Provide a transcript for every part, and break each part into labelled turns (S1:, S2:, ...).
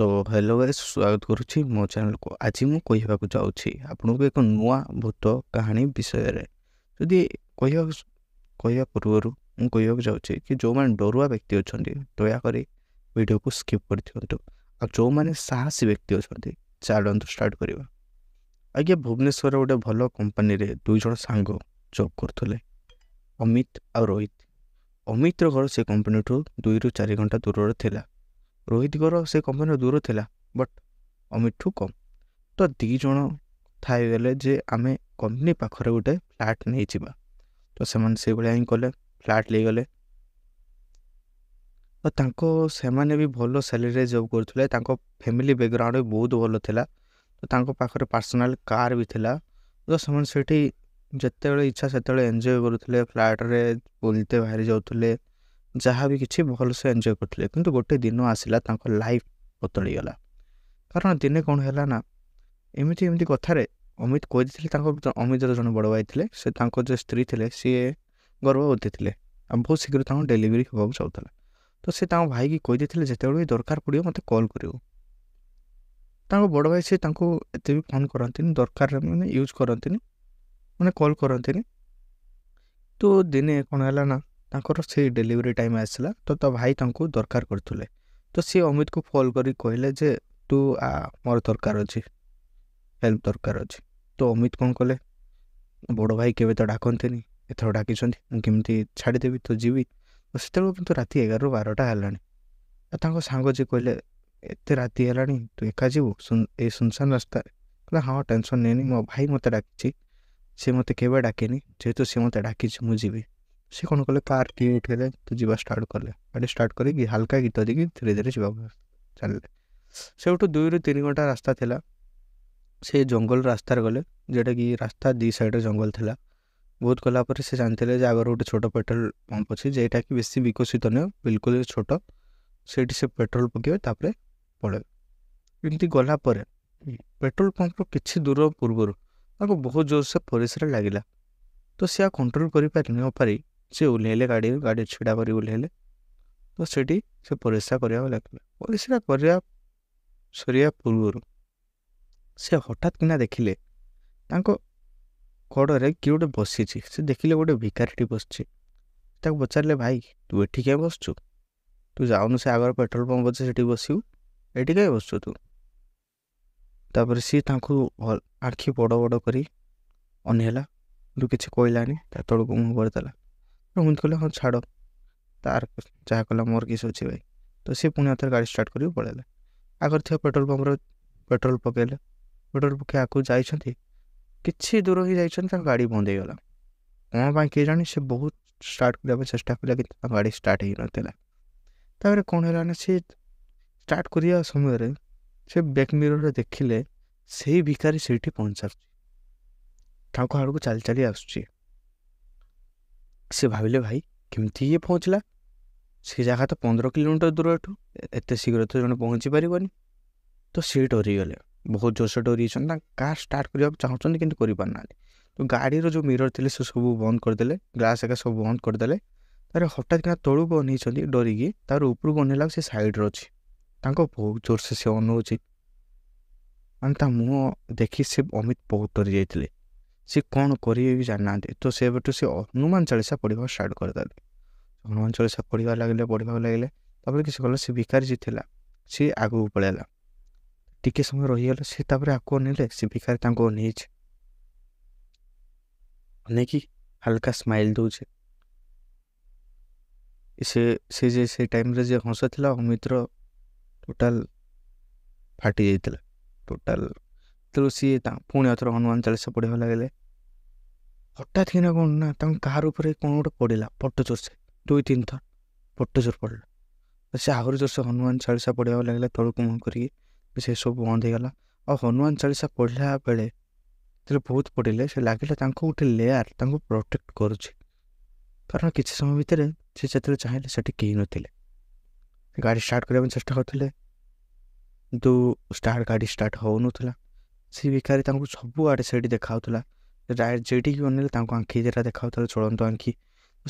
S1: ତ hello guys ସ୍ୱାଗତ କରୁଛି ମୋ ଚ୍ୟାନେଲକୁ ଆଜି ମୁଁ କହିବାକୁ ଯାଉଛି ଆପଣଙ୍କୁ ଏକ ନୂଆ ଭୂତ କାହାଣୀ ବିଷୟରେ ଯଦି କହିବାକୁ କହିବା ପୂର୍ବରୁ ମୁଁ କହିବାକୁ ଯାଉଛି କି ଯେଉଁମାନେ ଡରୁଆ ବ୍ୟକ୍ତି ଅଛନ୍ତି ଦୟାକରି ଭିଡ଼ିଓକୁ ସ୍କିପ୍ କରିଦିଅନ୍ତୁ ଆଉ ଯେଉଁମାନେ ସାହସୀ ବ୍ୟକ୍ତି ଅଛନ୍ତି ଚାଲନ୍ତୁ ଷ୍ଟାର୍ଟ କରିବା ଆଜ୍ଞା ଭୁବନେଶ୍ୱରରେ ଗୋଟେ ଭଲ କମ୍ପାନୀରେ ଦୁଇ ଜଣ ସାଙ୍ଗ ଜବ୍ କରୁଥିଲେ ଅମିତ ଆଉ ରୋହିତ ଅମିତର ଘର ସେ କମ୍ପାନୀଠୁ ଦୁଇରୁ ଚାରି ଘଣ୍ଟା ଦୂରରେ ଥିଲା ରୋହିତଙ୍କର ସେ କମ୍ପାନୀର ଦୂର ଥିଲା ବଟ୍ ଅମିଠୁ କମ୍ ତ ଦୁଇ ଜଣ ଥାଇ ଗଲେ ଯେ ଆମେ କମ୍ପାନୀ ପାଖରେ ଗୋଟେ ଫ୍ଲାଟ୍ ନେଇଯିବା ତ ସେମାନେ ସେଇଭଳିଆ ହିଁ କଲେ ଫ୍ଲାଟ୍ ନେଇଗଲେ ତ ତାଙ୍କ ସେମାନେ ବି ଭଲ ସାଲେରୀରେ ଜବ୍ କରୁଥିଲେ ତାଙ୍କ ଫ୍ୟାମିଲି ବ୍ୟାକ୍ଗ୍ରାଉଣ୍ଡ ବି ବହୁତ ଭଲ ଥିଲା ତ ତାଙ୍କ ପାଖରେ ପାର୍ସନାଲ୍ କାର୍ ବି ଥିଲା ତ ସେମାନେ ସେଇଠି ଯେତେବେଳେ ଇଚ୍ଛା ସେତେବେଳେ ଏନ୍ଜୟ କରୁଥିଲେ ଫ୍ଲାଟ୍ରେ ବୁଲିତେ ବାହାରି ଯାଉଥିଲେ ଯାହା ବି କିଛି ଭଲସେ ଏନ୍ଜୟ କରୁଥିଲେ କିନ୍ତୁ ଗୋଟେ ଦିନ ଆସିଲା ତାଙ୍କ ଲାଇଫ୍ ବଦଳିଗଲା କାରଣ ଦିନେ କ'ଣ ହେଲା ନା ଏମିତି ଏମିତି କଥାରେ ଅମିତ କହିଦେଇଥିଲେ ତାଙ୍କ ଅମିତର ଜଣେ ବଡ଼ ଭାଇ ଥିଲେ ସେ ତାଙ୍କ ଯେ ସ୍ତ୍ରୀ ଥିଲେ ସିଏ ଗର୍ଭବତୀ ଥିଲେ ଆଉ ବହୁତ ଶୀଘ୍ର ତାଙ୍କ ଡେଲିଭରି ହେବାକୁ ଚାହୁଁଥିଲା ତ ସେ ତାଙ୍କ ଭାଇକି କହିଦେଇଥିଲେ ଯେତେବେଳେ ବି ଦରକାର ପଡ଼ିବ ମୋତେ କଲ୍ କରିବୁ ତାଙ୍କ ବଡ଼ ଭାଇ ସେ ତାଙ୍କୁ ଏତେ ବି ଫୋନ୍ କରନ୍ତିନି ଦରକାର ମାନେ ୟୁଜ୍ କରନ୍ତିନି ମାନେ କଲ୍ କରନ୍ତିନି ତ ଦିନେ କ'ଣ ହେଲା ନା ତାଙ୍କର ସେଇ ଡେଲିଭରି ଟାଇମ୍ ଆସିଲା ତ ତା ଭାଇ ତାଙ୍କୁ ଦରକାର କରିଥିଲେ ତ ସିଏ ଅମିତକୁ ଫୋନ୍ କରି କହିଲେ ଯେ ତୁ ଆ ମୋର ଦରକାର ଅଛି ହେଲ୍ପ ଦରକାର ଅଛି ତ ଅମିତ କ'ଣ କଲେ ବଡ଼ ଭାଇ କେବେ ତ ଡାକନ୍ତିନି ଏଥର ଡାକିଛନ୍ତି ମୁଁ କେମିତି ଛାଡ଼ିଦେବି ତ ଯିବି ତ ସେତେବେଳେ କିନ୍ତୁ ରାତି ଏଗାରରୁ ବାରଟା ହେଲାଣି ଆଉ ତାଙ୍କ ସାଙ୍ଗ ଯିଏ କହିଲେ ଏତେ ରାତି ହେଲାଣି ତୁ ଏକା ଯିବୁ ଏଇ ସୁନସାନ ରାସ୍ତାରେ କହିଲା ହଁ ଟେନସନ୍ ନେନି ମୋ ଭାଇ ମୋତେ ଡାକିଛି ସେ ମୋତେ କେବେ ଡାକେନି ଯେହେତୁ ସେ ମୋତେ ଡାକିଛି ମୁଁ ଯିବି ସେ କ'ଣ କଲେ କାର୍ ଟିଏ ଉଠେଇଲେ ତ ଯିବା ଷ୍ଟାର୍ଟ କଲେ ଗାଡ଼ି ଷ୍ଟାର୍ଟ କରିକି ହାଲକା ଗୀତ ଦେଇକି ଧୀରେ ଧୀରେ ଯିବାକୁ ଚାଲିଲେ ସେଠୁ ଦୁଇରୁ ତିନି ଘଣ୍ଟା ରାସ୍ତା ଥିଲା ସେ ଜଙ୍ଗଲ ରାସ୍ତାରେ ଗଲେ ଯେଉଁଟାକି ରାସ୍ତା ଦୁଇ ସାଇଡ଼୍ରେ ଜଙ୍ଗଲ ଥିଲା ବହୁତ କଲା ପରେ ସେ ଜାଣିଥିଲେ ଯେ ଆଗର ଗୋଟେ ଛୋଟ ପେଟ୍ରୋଲ ପମ୍ପ ଅଛି ଯେଉଁଟାକି ବେଶୀ ବିକଶିତ ନୁହେଁ ବିଲକୁଲ ଛୋଟ ସେଇଠି ସେ ପେଟ୍ରୋଲ ପକାଇବେ ତାପରେ ପଳାଇବେ ଏମିତି ଗଲା ପରେ ପେଟ୍ରୋଲ ପମ୍ପରୁ କିଛି ଦୂର ପୂର୍ବରୁ ତାଙ୍କୁ ବହୁତ ଜୋରସେ ପରିସ୍ରା ଲାଗିଲା ତ ସେ ଆଉ କଣ୍ଟ୍ରୋଲ କରିପାରି ନ ପାରି से ओह्लैले गाड़ी गाड़ी छिड़ा कर तो सीटी से परिश्रा करने लगे परिश्रा कर सर पूर्व से हठात किना देखिले कड़े किए गोटे से देखिले गोटे भिकारीटी बस पचारे भाई तू ये कहीं बस छु तू जाऊन से आगर पेट्रोल पंप अच्छे से बस ये कहीं बस छु तू तापर सी आखि बड़ बड़ कर अनहेला तू कि कहलानी तलू को मुँह बढ़ेला ପ୍ରମିତ କହିଲେ ହଁ ଛାଡ଼ ତାର ଯାହା କଲା ମୋର କିସ ଅଛି ଭାଇ ତ ସେ ପୁଣି ଆଉଥରେ ଗାଡ଼ି ଷ୍ଟାର୍ଟ କରିକି ପଳେଇଲେ ଆଗରେ ଥିବା ପେଟ୍ରୋଲ ପମ୍ପରେ ପେଟ୍ରୋଲ ପକାଇଲେ ପେଟ୍ରୋଲ ପକାଇ ଆଗକୁ ଯାଇଛନ୍ତି କିଛି ଦୂର ହେଇଯାଇଛନ୍ତି ତାଙ୍କ ଗାଡ଼ି ବନ୍ଦ ହେଇଗଲା କ'ଣ ପାଇଁ କିଏ ଜାଣି ସେ ବହୁତ ଷ୍ଟାର୍ଟ କରିବା ପାଇଁ ଚେଷ୍ଟା କଲା କିନ୍ତୁ ତାଙ୍କ ଗାଡ଼ି ଷ୍ଟାର୍ଟ ହେଇନଥିଲା ତାପରେ କ'ଣ ହେଲା ନା ସେ ଷ୍ଟାର୍ଟ କରିବା ସମୟରେ ସେ ବ୍ୟାକ୍ ମିରର୍ରେ ଦେଖିଲେ ସେଇ ଭିକାରୀ ସେଇଠି ପହଞ୍ଚାଉଛି ତାଙ୍କ ଆଡ଼କୁ ଚାଲି ଚାଲି ଆସୁଛି ସେ ଭାବିଲେ ଭାଇ କେମିତି ଇଏ ପହଞ୍ଚିଲା ସେ ଜାଗା ତ ପନ୍ଦର କିଲୋମିଟର ଦୂର ଏଠୁ ଏତେ ଶୀଘ୍ର ତ ଜଣେ ପହଞ୍ଚି ପାରିବନି ତ ସେ ଡରିଗଲେ ବହୁତ ଜୋରସେ ଡରିଯାଇଛନ୍ତି ନା କାର୍ ଷ୍ଟାର୍ଟ କରିବାକୁ ଚାହୁଁଛନ୍ତି କିନ୍ତୁ କରିପାରୁନାହାନ୍ତି ତ ଗାଡ଼ିର ଯେଉଁ ମିରର ଥିଲେ ସେ ସବୁ ବନ୍ଦ କରିଦେଲେ ଗ୍ଲାସ୍ ଏକା ସବୁ ବନ୍ଦ କରିଦେଲେ ତା'ର ହଠାତ୍ କିନା ତଳକୁ ଅନେଇଛନ୍ତି ଡରିକି ତା'ର ଉପରକୁ ଅନେଇଲା ସେ ସାଇଡ଼୍ରେ ଅଛି ତାଙ୍କ ବହୁତ ଜୋରସେ ସେ ଅନଉଛି ମାନେ ତା ମୁହଁ ଦେଖି ସେ ଅମିତ ବହୁତ ଡରି ଯାଇଥିଲେ ସେ କ'ଣ କରିବେ ବି ଜାଣିନାହାନ୍ତି ତ ସେବେଠୁ ସେ ହନୁମାନ ଚାଳିଶା ପଢ଼ିବା ଷ୍ଟାର୍ଟ କରିଦେଲେ ହନୁମାନ ଚାଳିଶା ପଢ଼ିବା ଲାଗିଲେ ପଢ଼ିବାକୁ ଲାଗିଲେ ତାପରେ କିଛି କଲେ ସେ ଭିକାରୀ ଯିଏ ଥିଲା ସିଏ ଆଗକୁ ପଳେଇଲା ଟିକେ ସମୟ ରହିଗଲା ସେ ତାପରେ ଆଗକୁ ଅନେଇଲେ ସେ ଭିକାରୀ ତାଙ୍କୁ ଅନେଇଛି ଅନେଇକି ହାଲକା ସ୍ମାଇଲ୍ ଦେଉଛି ସେ ସେ ଯେ ସେ ଟାଇମ୍ରେ ଯେ ହଂସ ଥିଲା ଅମିତ୍ର ଟୋଟାଲ୍ ଫାଟି ଯାଇଥିଲା ଟୋଟାଲ୍ ତେଣୁ ସିଏ ପୁଣି ଆଉ ଥରେ ହନୁମାନ ଚାଳିଶା ପଢ଼ିବାକୁ ଲାଗିଲେ ହଠାତ୍ କିନା କ'ଣ ନା ତାଙ୍କ କାହାର ଉପରେ କ'ଣ ଗୋଟେ ପଡ଼ିଲା ପଟ୍ଟଚୋର ସେ ଦୁଇ ତିନି ଥର ପଟ୍ଟଚୋର ପଡ଼ିଲା ତ ସେ ଆହୁରି ଜୋରସେ ହନୁମାନ ଚାଳିଶା ପଢ଼ିବାକୁ ଲାଗିଲେ ତଳକୁ ମୁହଁ କରିକି ସେସବୁ ବନ୍ଦ ହେଇଗଲା ଆଉ ହନୁମାନ ଚାଳିଶା ପଢ଼ିଲା ବେଳେ ଯେତେବେଳେ ବହୁତ ପଢ଼ିଲେ ସେ ଲାଗିଲା ତାଙ୍କୁ ଗୋଟେ ଲେୟାର୍ ତାଙ୍କୁ ପ୍ରୋଟେକ୍ଟ କରୁଛି କାରଣ କିଛି ସମୟ ଭିତରେ ସେ ଯେତେବେଳେ ଚାହିଁଲେ ସେଠି କେହି ନଥିଲେ ଗାଡ଼ି ଷ୍ଟାର୍ଟ କରିବା ପାଇଁ ଚେଷ୍ଟା କରୁଥିଲେ କିନ୍ତୁ ଷ୍ଟାର୍ଟ ଗାଡ଼ି ଷ୍ଟାର୍ଟ ହେଉନଥିଲା ସେ ଭିକାରୀ ତାଙ୍କୁ ସବୁଆଡ଼େ ସେଇଠି ଦେଖାଉଥିଲା ରାଇଟ୍ ଯେଠିକି ଅନେଇଲେ ତାଙ୍କ ଆଖି ଦୁଇଟା ଦେଖାଉଥିଲା ଚଳନ୍ତ ଆଖି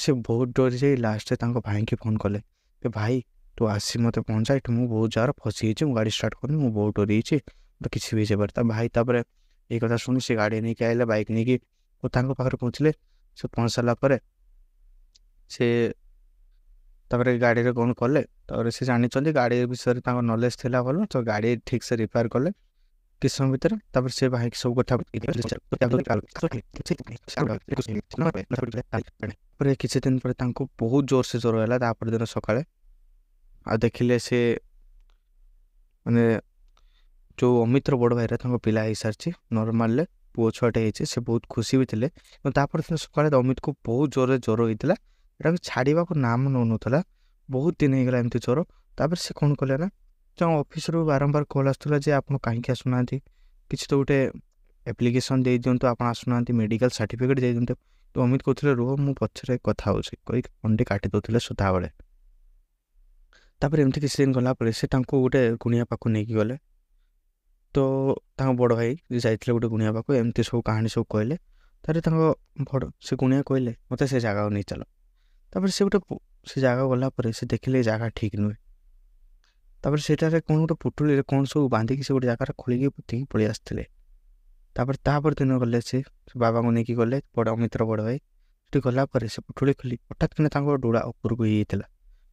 S1: ସେ ବହୁତ ଡରି ଯାଇ ଲାଷ୍ଟରେ ତାଙ୍କ ଭାଇକି ଫୋନ୍ କଲେ ଏ ଭାଇ ତୁ ଆସି ମୋତେ ପହଞ୍ଚା ଏଠି ମୁଁ ବହୁତ ଜାଗାରେ ଫସିଯାଇଛି ମୁଁ ଗାଡ଼ି ଷ୍ଟାର୍ଟ କରୁନି ମୁଁ ବହୁତ ଡରିଯାଇଛି ମୋତେ କିଛି ବି ହେଇଯାଇପାରେ ତା ଭାଇ ତାପରେ ଏଇ କଥା ଶୁଣି ସେ ଗାଡ଼ି ନେଇକି ଆଇଲା ବାଇକ୍ ନେଇକି ଓ ତାଙ୍କ ପାଖରେ ପହଞ୍ଚିଲେ ସେ ପହଞ୍ଚି ସାରିଲା ପରେ ସେ ତାପରେ ଗାଡ଼ିରେ କ'ଣ କଲେ ତାପରେ ସେ ଜାଣିଛନ୍ତି ଗାଡ଼ି ବିଷୟରେ ତାଙ୍କ ନଲେଜ ଥିଲା ଭଲ ତ ଗାଡ଼ି ଠିକ୍ସେ ରିପେୟାର କଲେ किसम भितर तापर से बाहे सब कथा पर किछ दिन पर बहुत जोर से जोर होला तापर दिन सकाळे देखिले से माने जो अमित बड़ भाई रे पिला हे सरछि नॉर्मल पुओ छोटे हे से बहुत खुशी भी थे तापर तो दिन सकाळे तो अमित को बहुत जोर से ज्वर होता एटा छाडीबा को नाम नउ बहुत दिन हे गेला एमति जोर तापर तो से कोन कोले ଯେଉଁ ଅଫିସରୁ ବାରମ୍ବାର କଲ୍ ଆସୁଥିଲା ଯେ ଆପଣ କାହିଁକି ଆସୁନାହାନ୍ତି କିଛି ତ ଗୋଟେ ଆପ୍ଲିକେସନ୍ ଦେଇଦିଅନ୍ତୁ ଆପଣ ଆସୁନାହାନ୍ତି ମେଡ଼ିକାଲ ସାର୍ଟିଫିକେଟ୍ ଦେଇଦିଅନ୍ତୁ ତ ଅମିତ କହୁଥିଲେ ରୁହ ମୁଁ ପଛରେ କଥା ହେଉଛି କହିକି ଫୋନ୍ଟି କାଟି ଦେଉଥିଲେ ସଦାବେଳେ ତାପରେ ଏମିତି କିଛି ଦିନ ଗଲା ପରେ ସେ ତାଙ୍କୁ ଗୋଟେ ଗୁଣିଆ ପାଖକୁ ନେଇକି ଗଲେ ତ ତାଙ୍କ ବଡ଼ ଭାଇ ଯାଇଥିଲେ ଗୋଟେ ଗୁଣିଆ ପାଖକୁ ଏମିତି ସବୁ କାହାଣୀ ସବୁ କହିଲେ ତାପରେ ତାଙ୍କ ବଡ଼ ସେ ଗୁଣିଆ କହିଲେ ମୋତେ ସେ ଜାଗାକୁ ନେଇ ଚାଲ ତାପରେ ସେ ଗୋଟେ ସେ ଜାଗାକୁ ଗଲା ପରେ ସେ ଦେଖିଲେ ଜାଗା ଠିକ୍ ନୁହେଁ ତାପରେ ସେଠାରେ କ'ଣ ଗୋଟେ ପୁଟୁଳିରେ କ'ଣ ସବୁ ବାନ୍ଧିକି ସେ ଗୋଟେ ଜାଗାରେ ଖୋଲିକି ପୋତିକି ପଳେଇ ଆସିଥିଲେ ତାପରେ ତାପରେ ଦିନ ଗଲେ ସେ ବାବାଙ୍କୁ ନେଇକି ଗଲେ ବଡ଼ ଅମିତ୍ର ବଡ଼ ଭାଇ ସେଠି ଗଲା ପରେ ସେ ପୁଟୁଳି ଖୋଲି ହଠାତ୍ କିନା ତାଙ୍କ ଡୋଳା ଉପରକୁ ହେଇଯାଇଥିଲା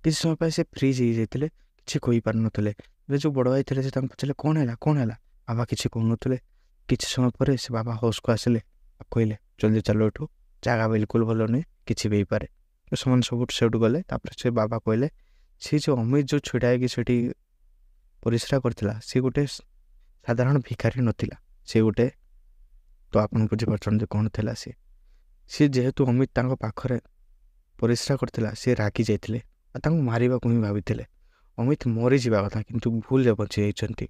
S1: କିଛି ସମୟ ପାଇଁ ସେ ଫ୍ରିଜ୍ ହେଇଯାଇଥିଲେ କିଛି କହିପାରୁନଥିଲେ ଏବେ ଯେଉଁ ବଡ଼ ଭାଇ ଥିଲେ ସେ ତାଙ୍କୁ ପଚାରିଲେ କ'ଣ ହେଲା କ'ଣ ହେଲା ବାବା କିଛି କହୁନଥିଲେ କିଛି ସମୟ ପରେ ସେ ବାବା ହୋସ୍କୁ ଆସିଲେ କହିଲେ ଜଲ୍ଦି ଚାଲ ଏଠୁ ଜାଗା ବିଲକୁଲ ଭଲ ନୁହେଁ କିଛି ବି ହେଇପାରେ ସେମାନେ ସବୁଠୁ ସେଠୁ ଗଲେ ତାପରେ ସେ ବାବା କହିଲେ ସେ ଯେଉଁ ଅମିତ ଯେଉଁ ଛିଡ଼ା ହେଇକି ସେଠି ପରିସ୍ରା କରିଥିଲା ସେ ଗୋଟେ ସାଧାରଣ ଭିକାରୀ ନଥିଲା ସେ ଗୋଟେ ତ ଆପଣ ବୁଝିପାରୁଛନ୍ତି କ'ଣ ଥିଲା ସିଏ ସିଏ ଯେହେତୁ ଅମିତ ତାଙ୍କ ପାଖରେ ପରିସ୍ରା କରିଥିଲା ସେ ରାଗି ଯାଇଥିଲେ ଆଉ ତାଙ୍କୁ ମାରିବାକୁ ହିଁ ଭାବିଥିଲେ ଅମିତ ମରିଯିବା କଥା କିନ୍ତୁ ଭୁଲରେ ବଞ୍ଚି ଯାଇଛନ୍ତି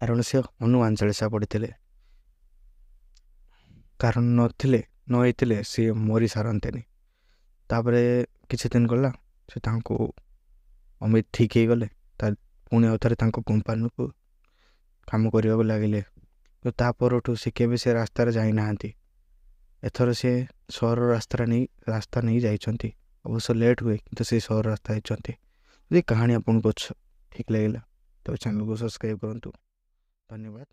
S1: କାରଣ ସେ ହନୁମାନ ଚାଳିଶା ପଡ଼ିଥିଲେ କାରଣ ନଥିଲେ ନ ହେଇଥିଲେ ସିଏ ମରିସାରନ୍ତେନି ତାପରେ କିଛି ଦିନ ଗଲା ସେ ତାଙ୍କୁ ଅମିତ ଠିକ୍ ହେଇଗଲେ ତା ପୁଣି ଆଉ ଥରେ ତାଙ୍କ କମ୍ପାନୀକୁ କାମ କରିବାକୁ ଲାଗିଲେ ତ ତା ପରଠୁ ସେ କେବେ ସେ ରାସ୍ତାରେ ଯାଇନାହାନ୍ତି ଏଥର ସେ ସହର ରାସ୍ତାରେ ନେଇ ରାସ୍ତା ନେଇ ଯାଇଛନ୍ତି ଅବଶ୍ୟ ଲେଟ୍ ହୁଏ କିନ୍ତୁ ସେ ସହର ରାସ୍ତା ହେଇଛନ୍ତି ଯଦି କାହାଣୀ ଆପଣଙ୍କୁ ଠିକ୍ ଲାଗିଲା ତେବେ ଚ୍ୟାନେଲ୍କୁ ସବସ୍କ୍ରାଇବ୍ କରନ୍ତୁ ଧନ୍ୟବାଦ